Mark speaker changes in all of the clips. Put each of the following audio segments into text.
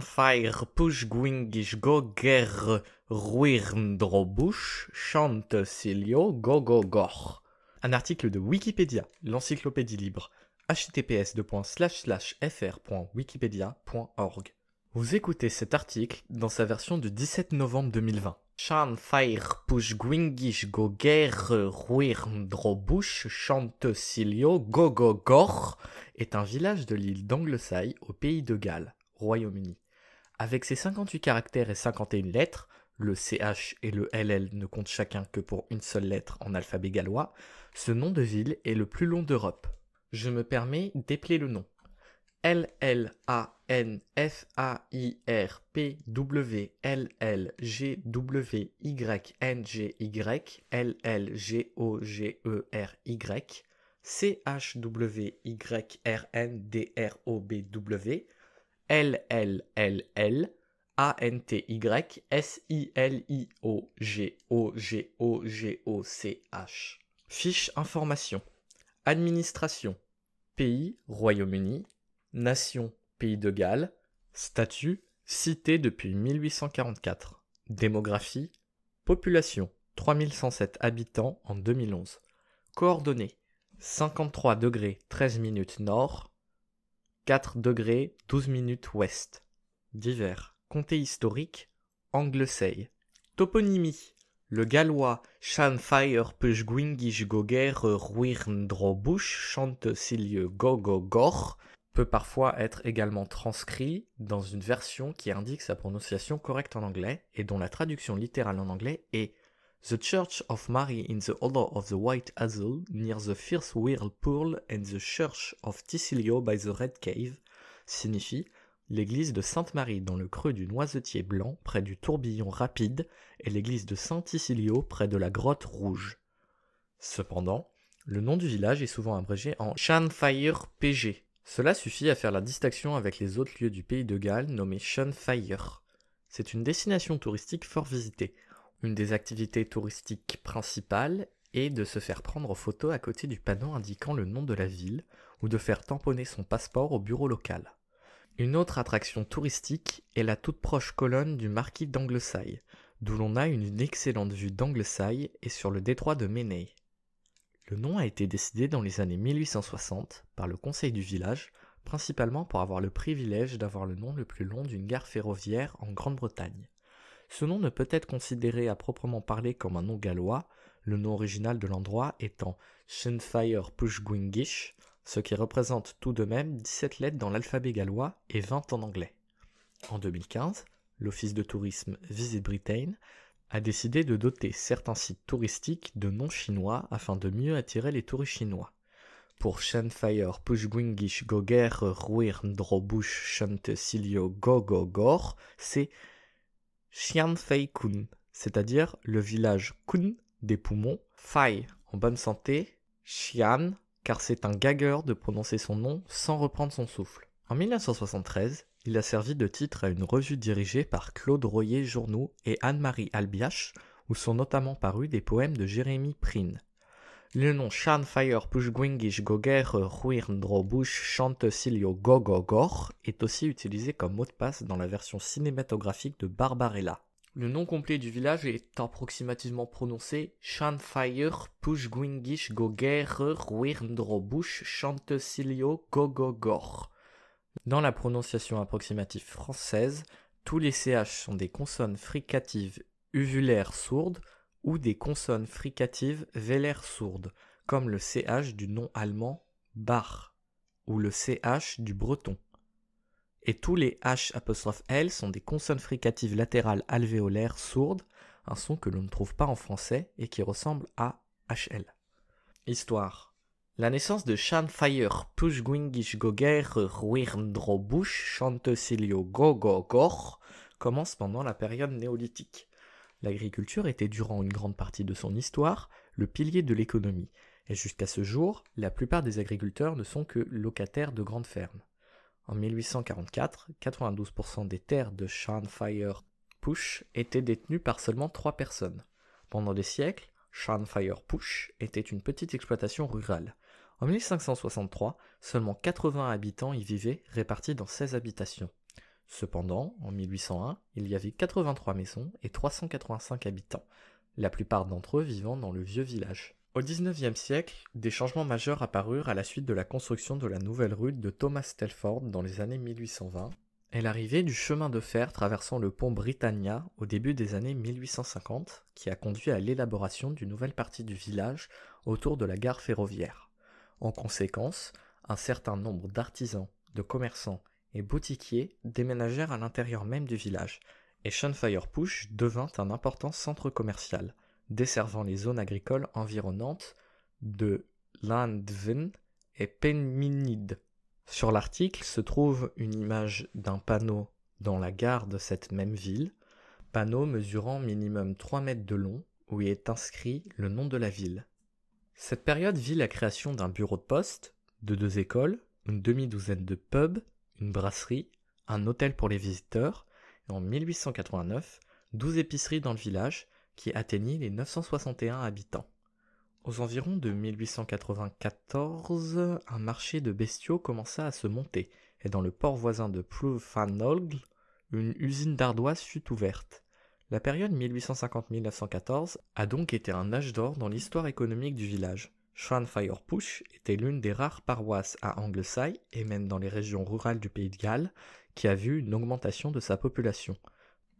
Speaker 1: fire push gwingish go ger chante silio Un article de Wikipédia, l'encyclopédie libre, https://fr.wikipedia.org. Vous écoutez cet article dans sa version du 17 novembre 2020. fire push gwingish go ger chante silio est un village de l'île d'Anglesey au pays de Galles. Royaume-Uni. Avec ses 58 caractères et 51 lettres, le CH et le LL ne comptent chacun que pour une seule lettre en alphabet gallois, ce nom de ville est le plus long d'Europe. Je me permets d'épeler le nom. L L A N F A I R P W L L G W Y N G Y L L G O G E R Y C H W Y R N D R O B W L-L-L-L, A-N-T-Y-S-I-L-I-O-G-O-G-O-G-O-C-H. Fiche information. Administration. Pays, Royaume-Uni. Nation, Pays de Galles. Statut, cité depuis 1844. Démographie. Population, 3107 habitants en 2011. Coordonnées, 53 degrés 13 minutes nord, 4 degrés 12 minutes ouest. Divers. Comté historique, Anglesey. Toponymie. Le gallois Shanfire Push Gwingish chante gogo Gogogor peut parfois être également transcrit dans une version qui indique sa prononciation correcte en anglais et dont la traduction littérale en anglais est The Church of Mary in the Order of the White Hazel near the Fierce Whirlpool and the Church of Tisilio by the Red Cave signifie l'église de Sainte-Marie dans le creux du noisetier blanc près du tourbillon rapide et l'église de saint tisilio près de la grotte rouge. Cependant, le nom du village est souvent abrégé en Shanfire PG. Cela suffit à faire la distinction avec les autres lieux du pays de Galles nommés Shanfire. C'est une destination touristique fort visitée, une des activités touristiques principales est de se faire prendre photo à côté du panneau indiquant le nom de la ville ou de faire tamponner son passeport au bureau local. Une autre attraction touristique est la toute proche colonne du marquis d'Anglesaille, d'où l'on a une excellente vue d'Anglesaille et sur le détroit de Menai. Le nom a été décidé dans les années 1860 par le conseil du village, principalement pour avoir le privilège d'avoir le nom le plus long d'une gare ferroviaire en Grande-Bretagne. Ce nom ne peut être considéré à proprement parler comme un nom gallois, le nom original de l'endroit étant Shenfire Pushguingish, ce qui représente tout de même 17 lettres dans l'alphabet gallois et 20 en anglais. En 2015, l'office de tourisme Visit Britain a décidé de doter certains sites touristiques de noms chinois afin de mieux attirer les touristes chinois. Pour Shenfire Pushguingish Goger Ruir Silio Gogogor, c'est Xianfei Kun, c'est-à-dire le village Kun des poumons, Fai en bonne santé, Xian car c'est un gagueur de prononcer son nom sans reprendre son souffle. En 1973, il a servi de titre à une revue dirigée par Claude Royer journoux et Anne-Marie Albiache, où sont notamment parus des poèmes de Jérémy Prine, le nom Shanfire Pushgwingish Goger Ruirndrobush euh, Silio Gogogor est aussi utilisé comme mot de passe dans la version cinématographique de Barbarella. Le nom complet du village est approximativement prononcé Shanfire Pushgwingish Goger Ruirndrobush Silio Gogogor. Dans la prononciation approximative française, tous les CH sont des consonnes fricatives uvulaires sourdes ou des consonnes fricatives vélaires sourdes, comme le CH du nom allemand bar ou le CH du breton. Et tous les l sont des consonnes fricatives latérales alvéolaires sourdes, un son que l'on ne trouve pas en français et qui ressemble à HL. Histoire. La naissance de Shan Fire gwingisch Goger Ruirndrobush Silio Gogogor commence pendant la période néolithique. L'agriculture était durant une grande partie de son histoire le pilier de l'économie, et jusqu'à ce jour, la plupart des agriculteurs ne sont que locataires de grandes fermes. En 1844, 92% des terres de Shanfire Push étaient détenues par seulement trois personnes. Pendant des siècles, Shanfire Push était une petite exploitation rurale. En 1563, seulement 80 habitants y vivaient, répartis dans 16 habitations. Cependant, en 1801, il y avait 83 maisons et 385 habitants, la plupart d'entre eux vivant dans le vieux village. Au XIXe siècle, des changements majeurs apparurent à la suite de la construction de la nouvelle rue de Thomas Telford dans les années 1820 et l'arrivée du chemin de fer traversant le pont Britannia au début des années 1850 qui a conduit à l'élaboration d'une nouvelle partie du village autour de la gare ferroviaire. En conséquence, un certain nombre d'artisans, de commerçants et boutiquiers déménagèrent à l'intérieur même du village, et Shunfire devint un important centre commercial, desservant les zones agricoles environnantes de Landven et Penminid. Sur l'article se trouve une image d'un panneau dans la gare de cette même ville, panneau mesurant minimum 3 mètres de long, où est inscrit le nom de la ville. Cette période vit la création d'un bureau de poste, de deux écoles, une demi-douzaine de pubs une brasserie, un hôtel pour les visiteurs, et en 1889, 12 épiceries dans le village qui atteignit les 961 habitants. Aux environs de 1894, un marché de bestiaux commença à se monter, et dans le port voisin de Ploufanolg, une usine d'ardoises fut ouverte. La période 1850-1914 a donc été un âge d'or dans l'histoire économique du village. Shranfire était l'une des rares paroisses à Anglesey et même dans les régions rurales du pays de Galles qui a vu une augmentation de sa population.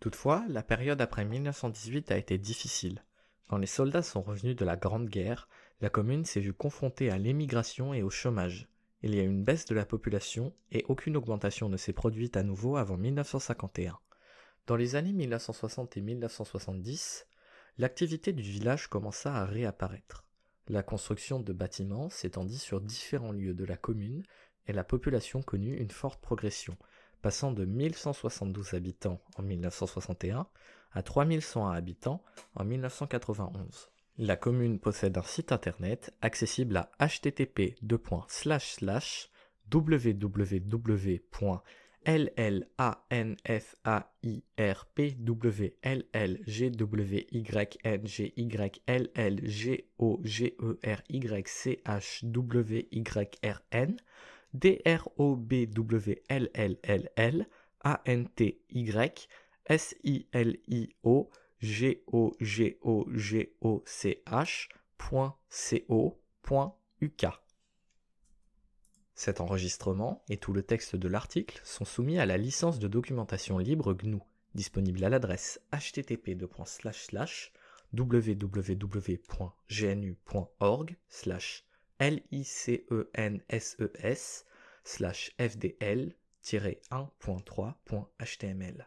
Speaker 1: Toutefois, la période après 1918 a été difficile. Quand les soldats sont revenus de la Grande Guerre, la commune s'est vue confrontée à l'émigration et au chômage. Il y a eu une baisse de la population et aucune augmentation ne s'est produite à nouveau avant 1951. Dans les années 1960 et 1970, l'activité du village commença à réapparaître. La construction de bâtiments s'étendit sur différents lieux de la commune et la population connut une forte progression, passant de 1172 habitants en 1961 à 3101 habitants en 1991. La commune possède un site internet accessible à http www L-L-A-N-F-A-I-R-P-W, L-L-G-W-Y-N-G-Y, L-L-G-O-G-E-R-Y-C-H-W-Y-R-N, D-R-O-B-W-L-L-L-L, o b w l l l a S-I-L-I-O, G-O-G-O-G-O-C-H, c k cet enregistrement et tout le texte de l'article sont soumis à la licence de documentation libre GNU, disponible à l'adresse http://www.gnu.org licenses fdl-1.3.html.